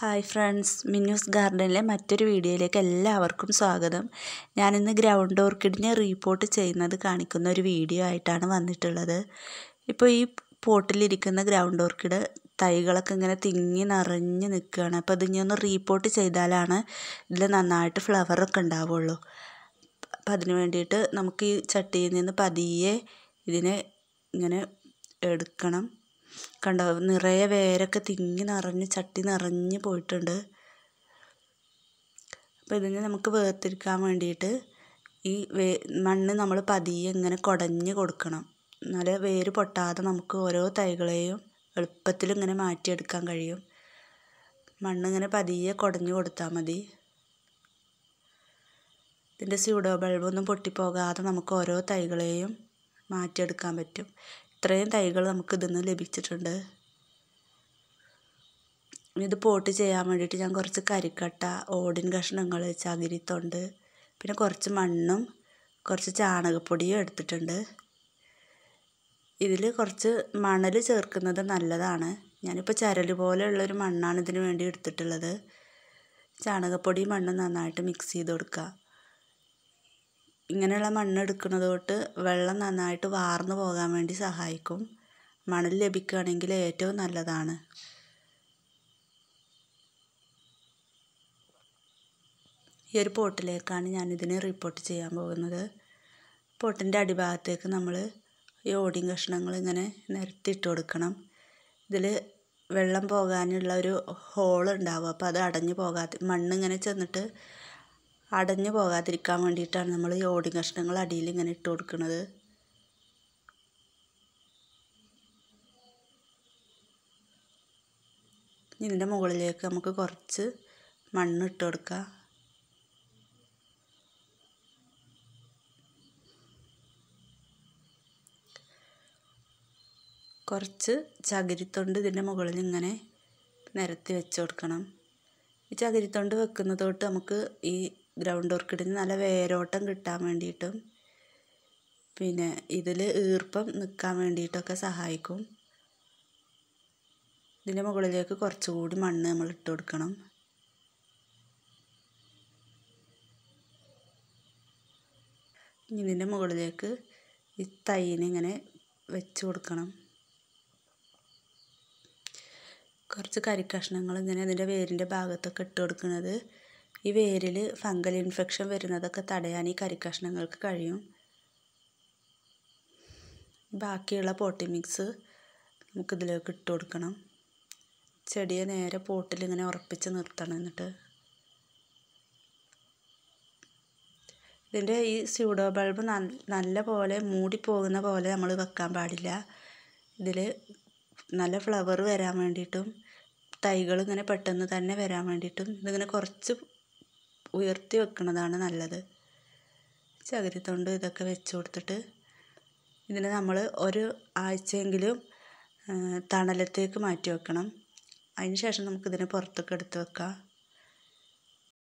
hi friends മിന്നൂസ് ഗാർഡനിലെ മറ്റൊരു വീഡിയോയിലേക്ക് എല്ലാവർക്കും സ്വാഗതം ഞാനിന്ന് ഗ്രൗണ്ട് ഓർക്കിഡിനെ റീപോർട്ട് ചെയ്യുന്നത് കാണിക്കുന്ന ഒരു വീഡിയോ ആയിട്ടാണ് വന്നിട്ടുള്ളത് ഇപ്പോൾ ഈ പോട്ടിലിരിക്കുന്ന ഗ്രൗണ്ട് ഓർക്കിഡ് തൈകളൊക്കെ ഇങ്ങനെ തിങ്ങി നിറഞ്ഞ് നിൽക്കുകയാണ് അപ്പോൾ ഇതിങ്ങനെ ഒന്ന് റീപോർട്ട് ചെയ്താലാണ് ഇതിൽ നന്നായിട്ട് ഫ്ലവറൊക്കെ ഉണ്ടാവുള്ളൂ അപ്പം അതിന് വേണ്ടിയിട്ട് നമുക്ക് ഈ ചട്ടിയിൽ നിന്ന് പതിയെ ഇതിനെ ഇങ്ങനെ എടുക്കണം കണ്ടോ നിറയെ വേരൊക്കെ തിങ്ങി നിറഞ്ഞ് ചട്ടി നിറഞ്ഞ് പോയിട്ടുണ്ട് അപ്പോൾ ഇതിനെ നമുക്ക് വേർതിരിക്കാൻ വേണ്ടിയിട്ട് ഈ വേ മണ്ണ് നമ്മൾ പതിയെ ഇങ്ങനെ കുടഞ്ഞ് കൊടുക്കണം എന്നാലേ വേര് പൊട്ടാതെ നമുക്ക് ഓരോ തൈകളെയും എളുപ്പത്തിൽ ഇങ്ങനെ മാറ്റിയെടുക്കാൻ കഴിയും മണ്ണിങ്ങനെ പതിയെ കുടഞ്ഞു കൊടുത്താൽ മതി ഇതിൻ്റെ സ്യൂഡോ ബൾബൊന്നും പൊട്ടിപ്പോകാതെ നമുക്ക് ഓരോ തൈകളെയും മാറ്റിയെടുക്കാൻ പറ്റും ഇത്രയും തൈകൾ നമുക്ക് ഇതിൽ നിന്ന് ലഭിച്ചിട്ടുണ്ട് ഇത് പോട്ട് ചെയ്യാൻ വേണ്ടിയിട്ട് ഞാൻ കുറച്ച് കരിക്കട്ട ഓടിൻ കഷ്ണങ്ങൾ ചകിരിത്തൊണ്ട് പിന്നെ കുറച്ച് മണ്ണും കുറച്ച് ചാണകപ്പൊടിയും എടുത്തിട്ടുണ്ട് ഇതിൽ കുറച്ച് മണൽ ചേർക്കുന്നത് നല്ലതാണ് ഞാനിപ്പോൾ ചരൽ പോലെയുള്ളൊരു മണ്ണാണ് ഇതിന് വേണ്ടി എടുത്തിട്ടുള്ളത് ചാണകപ്പൊടിയും മണ്ണും നന്നായിട്ട് മിക്സ് ചെയ്ത് കൊടുക്കുക ഇങ്ങനെയുള്ള എടുക്കുന്നത് തൊട്ട് വെള്ളം നന്നായിട്ട് വാർന്നു പോകാൻ വേണ്ടി സഹായിക്കും മണൽ ലഭിക്കുകയാണെങ്കിൽ ഏറ്റവും നല്ലതാണ് ഈ ഒരു പോട്ടിലേക്കാണ് ഞാനിതിനെ റിപ്പോർട്ട് ചെയ്യാൻ പോകുന്നത് പോട്ടിൻ്റെ അടിഭാഗത്തേക്ക് നമ്മൾ ഈ ഓടിയും കഷ്ണങ്ങൾ ഇങ്ങനെ നിരത്തിയിട്ട് കൊടുക്കണം ഇതിൽ വെള്ളം പോകാനുള്ള ഒരു ഹോൾ ഉണ്ടാവും അപ്പോൾ അത് അടഞ്ഞു പോകാതെ മണ്ണിങ്ങനെ ചെന്നിട്ട് അടഞ്ഞു പോകാതിരിക്കാൻ വേണ്ടിയിട്ടാണ് നമ്മൾ ഈ ഓടി കഷ്ണങ്ങൾ അടിയിൽ ഇങ്ങനെ ഇട്ട് കൊടുക്കുന്നത് ഇതിൻ്റെ മുകളിലേക്ക് നമുക്ക് കുറച്ച് മണ്ണ് ഇട്ട് കൊടുക്കാം കുറച്ച് ചകിരിത്തൊണ്ട് ഇതിൻ്റെ മുകളിൽ ഇങ്ങനെ നിരത്തി വെച്ച് കൊടുക്കണം ഈ ചകിരിത്തൊണ്ട് വെക്കുന്നതോട്ട് നമുക്ക് ഈ ഗ്രൗണ്ട് ഓർക്കിഡിന് നല്ല വേരോട്ടം കിട്ടാൻ വേണ്ടിയിട്ടും പിന്നെ ഇതിൽ ഈർപ്പം നിൽക്കാൻ വേണ്ടിയിട്ടൊക്കെ സഹായിക്കും ഇതിൻ്റെ മുകളിലേക്ക് കുറച്ചുകൂടി മണ്ണ് നമ്മൾ ഇട്ട് കൊടുക്കണം ഇതിൻ്റെ മുകളിലേക്ക് ഈ തൈനെ ഇങ്ങനെ വെച്ച് കൊടുക്കണം കുറച്ച് കരിക്കഷ്ണങ്ങൾ ഇങ്ങനെ അതിൻ്റെ വേരിൻ്റെ ഭാഗത്തൊക്കെ ഇട്ട് കൊടുക്കുന്നത് ഈ വേരിൽ ഫംഗൽ ഇൻഫെക്ഷൻ വരുന്നതൊക്കെ തടയാൻ ഈ കരിക്കഷ്ണങ്ങൾക്ക് കഴിയും ബാക്കിയുള്ള പോട്ടി മിക്സ് നമുക്കിതിലേക്ക് ഇട്ട് കൊടുക്കണം ചെടിയെ നേരെ പോട്ടിൽ ഇങ്ങനെ ഉറപ്പിച്ച് നിർത്തണം എന്നിട്ട് ഇതിൻ്റെ ഈ സ്യൂഡോ ബൾബ് നല്ല പോലെ മൂടിപ്പോകുന്ന പോലെ നമ്മൾ വെക്കാൻ പാടില്ല ഇതിൽ നല്ല ഫ്ലവർ വരാൻ വേണ്ടിയിട്ടും തൈകൾ ഇങ്ങനെ പെട്ടെന്ന് തന്നെ വരാൻ വേണ്ടിയിട്ടും ഇതിങ്ങനെ കുറച്ച് ഉയർത്തി വെക്കുന്നതാണ് നല്ലത് ചകിരിത്തൊണ്ട് ഇതൊക്കെ വെച്ച് കൊടുത്തിട്ട് ഇതിനെ നമ്മൾ ഒരു ആഴ്ചയെങ്കിലും തണലത്തേക്ക് മാറ്റി വെക്കണം അതിന് ശേഷം നമുക്കിതിനെ പുറത്തേക്ക് എടുത്ത് വെക്കാം